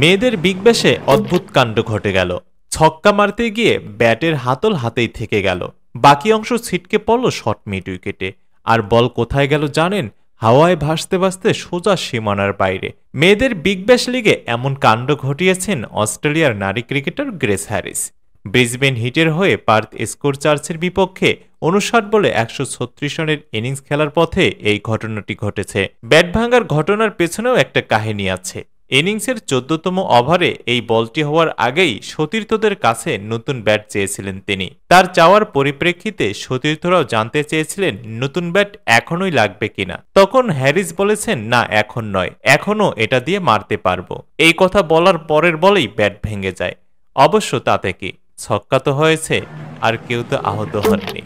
মেয়েদের বিগ ব্যাশে অদ্ভুত কাণ্ড ঘটে গেল ছক্কা মারতে গিয়ে ব্যাটের হাতল হাতেই থেকে গেল বাকি অংশ ছিটকে পড়ল শর্ট মিড উইকেটে আর বল কোথায় গেল জানেন হাওয়ায় ভাসতে ভাসতে সোজা সীমানার বাইরে মেয়েদের বিগ ব্যাশ লিগে এমন কাণ্ড ঘটিয়েছেন অস্ট্রেলিয়ার নারী ক্রিকেটার গ্রেস হ্যারিস ব্রিসবেন হিটের হয়ে পার্থ স্কোর চার্চের বিপক্ষে অনুষাট বলে একশো ছত্রিশ রানের ইনিংস খেলার পথে এই ঘটনাটি ঘটেছে ব্যাট ভাঙার ঘটনার পেছনেও একটা কাহিনী আছে ইনিংসের চোদ্দতম ওভারে এই বলটি হওয়ার আগেই সতীর্থদের কাছে নতুন ব্যাট চেয়েছিলেন তিনি তার চাওয়ার পরিপ্রেক্ষিতে সতীর্থরাও জানতে চেয়েছিলেন নতুন ব্যাট এখনই লাগবে কিনা তখন হ্যারিস বলেছেন না এখন নয় এখনও এটা দিয়ে মারতে পারবো এই কথা বলার পরের বলেই ব্যাট ভেঙে যায় অবশ্য তাতে কি ছক্কা তো হয়েছে আর কেউ তো আহত হননি